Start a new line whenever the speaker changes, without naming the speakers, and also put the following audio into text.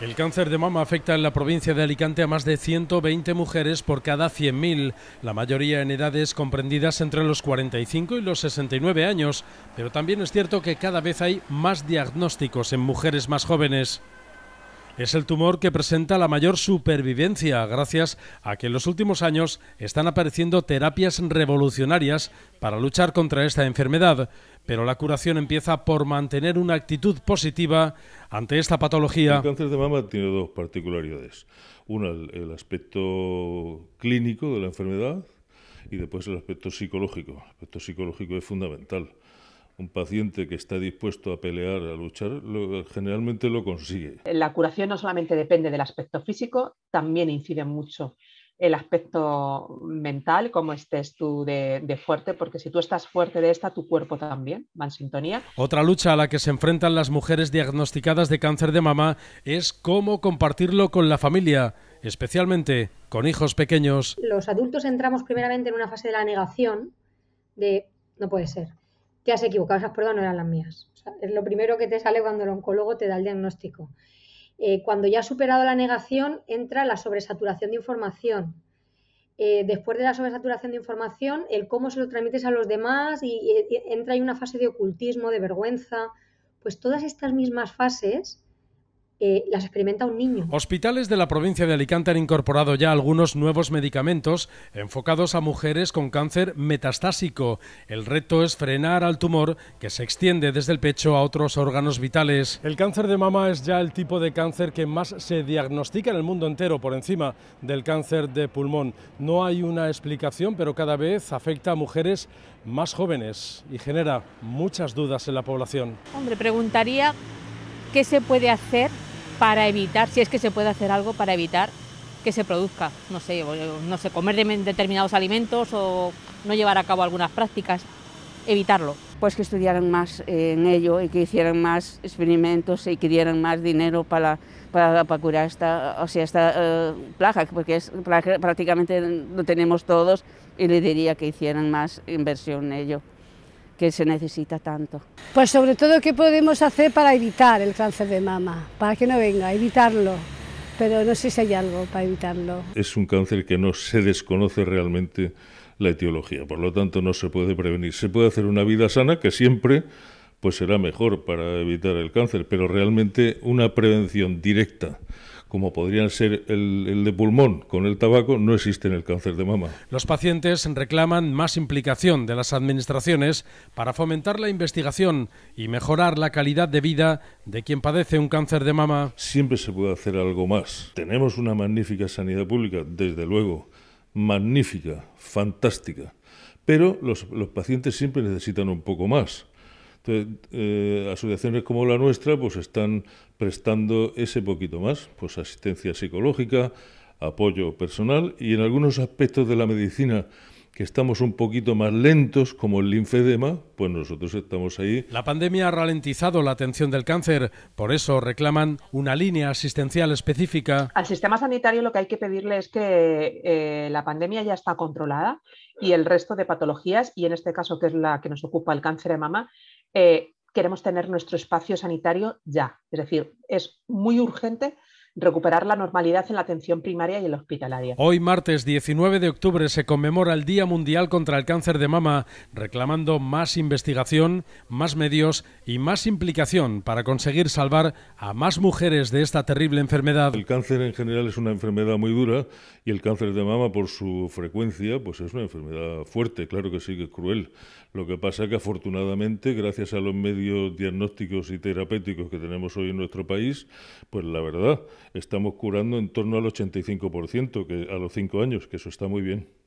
El cáncer de mama afecta en la provincia de Alicante a más de 120 mujeres por cada 100.000, la mayoría en edades comprendidas entre los 45 y los 69 años, pero también es cierto que cada vez hay más diagnósticos en mujeres más jóvenes. Es el tumor que presenta la mayor supervivencia gracias a que en los últimos años están apareciendo terapias revolucionarias para luchar contra esta enfermedad, pero la curación empieza por mantener una actitud positiva ante esta patología. El
cáncer de mama tiene dos particularidades. Una, el aspecto clínico de la enfermedad y después el aspecto psicológico. El aspecto psicológico es fundamental un paciente que está dispuesto a pelear, a luchar, lo, generalmente lo
consigue. La curación no solamente depende del aspecto físico, también incide mucho el aspecto mental, como estés tú de, fuerte, porque si tú estás fuerte de esta, tu cuerpo también va en sintonía.
Otra lucha a la que se enfrentan las mujeres diagnosticadas de cáncer de mama es cómo compartirlo con la familia, especialmente con hijos pequeños.
Los adultos entramos primeramente en una fase de la negación, de no puede ser, te has equivocado, esas pruebas no eran las mías. es lo primero que te sale cuando el oncólogo te da el diagnóstico. Eh, cuando ya has superado la negación, entra la sobresaturación de información. Eh, después de la sobresaturación de información, el cómo se lo transmites a los demás y, entra ahí una fase de ocultismo, de vergüenza. Pues todas estas mismas fases eh, las experimenta un niño.
Hospitales de la provincia de Alicante han incorporado ya algunos nuevos medicamentos enfocados a mujeres con cáncer metastásico. El reto es frenar al tumor que se extiende desde el pecho a otros órganos vitales. El cáncer de mama es ya el tipo de cáncer que más se diagnostica en el mundo entero por encima del cáncer de pulmón. No hay una explicación, pero cada vez afecta a mujeres más jóvenes y genera muchas dudas en la población.
Hombre, preguntaría qué se puede hacer para evitar, si es que se puede hacer algo para evitar que se produzca, no sé, no sé, comer determinados alimentos o no llevar a cabo algunas prácticas, evitarlo. Pues que estudiaran más eh, en ello y que hicieran más experimentos y que dieran más dinero para, para, curar esta, o sea, esta eh, plaga, porque es, prácticamente lo tenemos todos y le diría que hicieran más inversión en ello que se necesita tanto.
Pues sobre todo, ¿qué podemos hacer para evitar el cáncer de mama?
Para que no venga, evitarlo. Pero no sé si hay algo para evitarlo.
Es un cáncer que no se desconoce realmente la etiología, por lo tanto no se puede prevenir. Se puede hacer una vida sana que siempre pues será mejor para evitar el cáncer, pero realmente una prevención directa como podrían ser el, de pulmón con el tabaco, no existe el cáncer de mama.
Los pacientes reclaman más implicación de las administraciones para fomentar la investigación y mejorar la calidad de vida de quien padece un cáncer de
mama. Siempre se puede hacer algo más. Tenemos una magnífica sanidad pública, desde luego, magnífica, fantástica, pero los pacientes siempre necesitan un poco más. Eh, asociaciones como la nuestra pues están prestando ese poquito más, pues asistencia psicológica, apoyo personal y en algunos aspectos de la medicina que estamos un poquito más lentos, como el linfedema, pues nosotros estamos ahí. La
pandemia ha ralentizado la atención del cáncer, por eso reclaman una línea asistencial específica.
Al sistema sanitario lo que hay que pedirle es que eh, la pandemia ya está controlada y el resto de patologías, y en este caso que es la que nos ocupa el cáncer de mama, eh, queremos tener nuestro espacio sanitario ya. Es decir, es muy urgente recuperar la normalidad en la atención primaria y el hospitalaria.
Hoy martes 19 de octubre se conmemora el Día Mundial contra el Cáncer de Mama, reclamando más investigación, más medios y más implicación para conseguir salvar a más
mujeres de esta terrible enfermedad. El cáncer en general es una enfermedad muy dura y el cáncer de mama por su frecuencia pues es una enfermedad fuerte, claro que sí que es cruel. Lo que pasa es que afortunadamente gracias a los medios diagnósticos y terapéuticos que tenemos hoy en nuestro país, pues la verdad estamos curando en torno al 85%, que a los 5 años, que eso está muy bien.